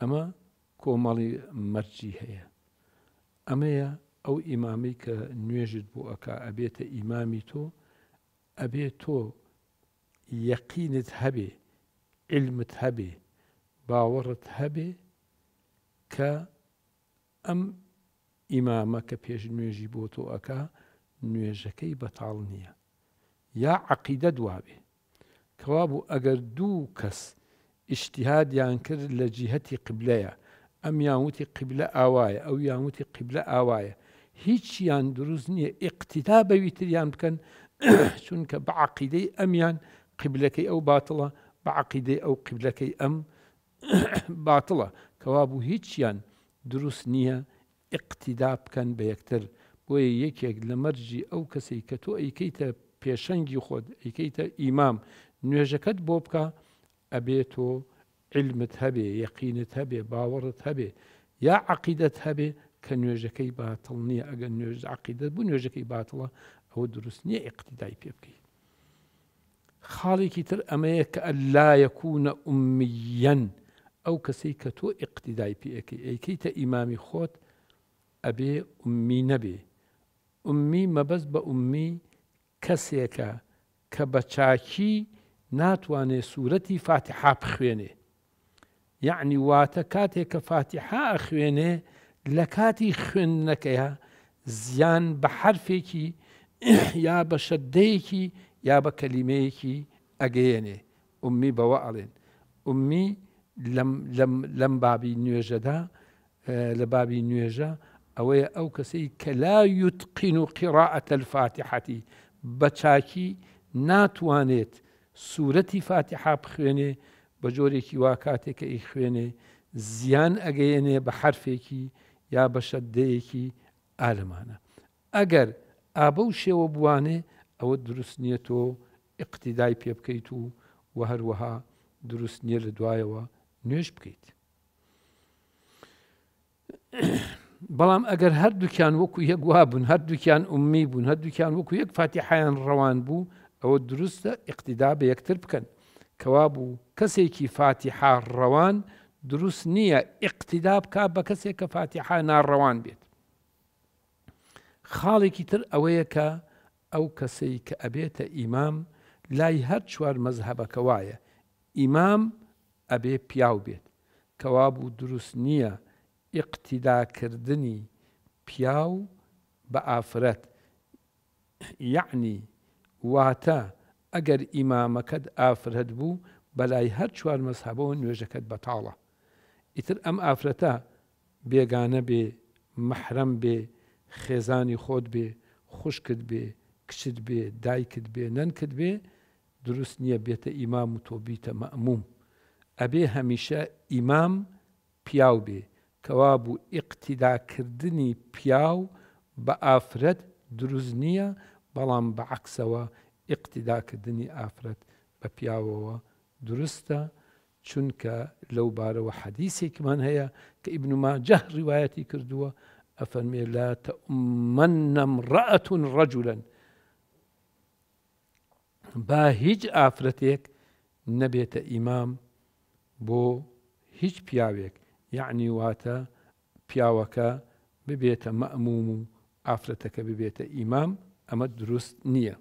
ئەمە کۆمەڵی مەرجی هەیە ئەمەیە ئەو ئیمامی کە نوێژت بوو ئەکا ئەبێتە ئیمامی تۆ ئەبێ تۆ یەقینت هەبێ علمت هەبێ باوەڕت هەبێ کە ئەم ئیمامە کە پێش نوێژی بۆ تۆ ئەکا نوێژەکەی بەتاڵ نییە یا عقیدە دوابێ کەوا بوو ئەگەر دوو کەس ئیشتیهادیان کرد لە جیهتی قبلەیە ئەم یانوتی قبلە ئاوایە ئەو یانوتی قبلە ئاوایە هیچیان دروست نییە ئقتیتا بەوی تریان بکەن چونکە بە عقیدەی ئەمیان قبلەکەی ئەو باتڵە بە عقیدەی ئەو قبلەکەی ئەم باتڵە کەوابوو هیچیان دروست نییە ئقتیدا بکەن بە یەکتر بۆیە یەکێک لە مەرجی ئەو کەسی کە تۆ ئەیکەیتە پێشەنگی خۆت ئەیکەیتە ئیمام نوێژەکەت بۆ بکە أبيتو علم تهبي يقين تهبي باور تهبي يا عقيدة تهبي كان يوجك أي باطل نية أجن يوج عقيدة بون يوجك أي باطلة أو دروس نية اقتداء بيبكي خالك تر أمايك ألا يكون أميا أو كسيك تو اقتداء بيبكي أي كيت إمامي خوت أبي أمي نبي أمي ما بس بأمي كسيكا كبتشاكي ناتوانێ سوورەتی فاتحا بخوێنێ یعنی واتە کاتێک کە فاتحا خوێنێ لە کاتی خوێندنەکەیە زیان بە حرفێکی یا بە شەدەیەکی یا بە کەلیمەیەکی ئەگەیەنێ عمی بەوە ئەڵێن عمی لەم بابی نوێژەدا لە بابی نوێژە ئەوەیە ئەو کەسەی کە لا یوتقین و قیڕاعەتە الفاتحەتی بە چاکی ناتوانێت سوورەتی فاتحا بخوێنێ بە جۆرێکی وا کاتێککە ئی خوێنێ زیان ئەگەیەنێ بە حرفێکی یا بە شەدەیەکی ئالمانە ئەگەر ئابە و شێوە بوانێ ئەوە دروست نییە تۆ ئیقتیدای پێ بکەیت و و هەروەها دروست نییە لە دوایەوە نوێش بکەیت. بەڵام ئەگەر هەردووکیان وەکو یەک وا بوون هەردووکیان عمی بوون هەردووکیان وەکو یەک فاتی حیان ڕەوان بوو ئەوە دروستە اقتیدا بە یەکتر بکەن کەوا بوو کەسێکی فاتیحا ڕەوان دروست نییە اقتیدا بک بە کەسێک کە فاتیحا ناڕەوان بێت خاڵێکی تر ئەوەیە کە ئەو کەسەی کە ئەبێتە ئیمام لای هەر چوار مەزهبەکە وایە ئیمام ئەبێ پیاو بێت کەوا بوو دروست نییە ئقتیداکردنی پیاو بە ئافرەت یعنی واتە ئەگەر ئیمامەکەت ئافرەت بوو بەلای هەر چوار مەسحابەوە نوێژەکەت بەتاڵە ئیتر ئەم ئافرەتە بێگانە بێ مەحرەم بێ خێزانی خۆت بێ خوشکت بێ کچت بێ دایکت بێ نەنکت بێ دروست نییە بێتە ئیمام و تۆبیتە مەموم ئەبێ هەمیشە ئیمام پیاو بێ کەوا بوو ئیقتیداکردنی پیاو بە ئافرەت دروست نییە بەڵام بە عکسەوە ئیقتیداکردنی ئافرەت بە پیاوەوە دروستە چونکە لەو بارەوە حەدیسێکمان هەیە کە ما جەه روايتي کردووە ئەفەرمێ لا تؤمن نەمڕەتون رجلا با هیچ ئافرەتێک نەبێتە ئیمام بۆ هیچ پیاوێک یعنی واتە پیاوەکە ببێتە مەموم و ئافرەتەکە ببێتە ئیمام ئەمە دروست نییە.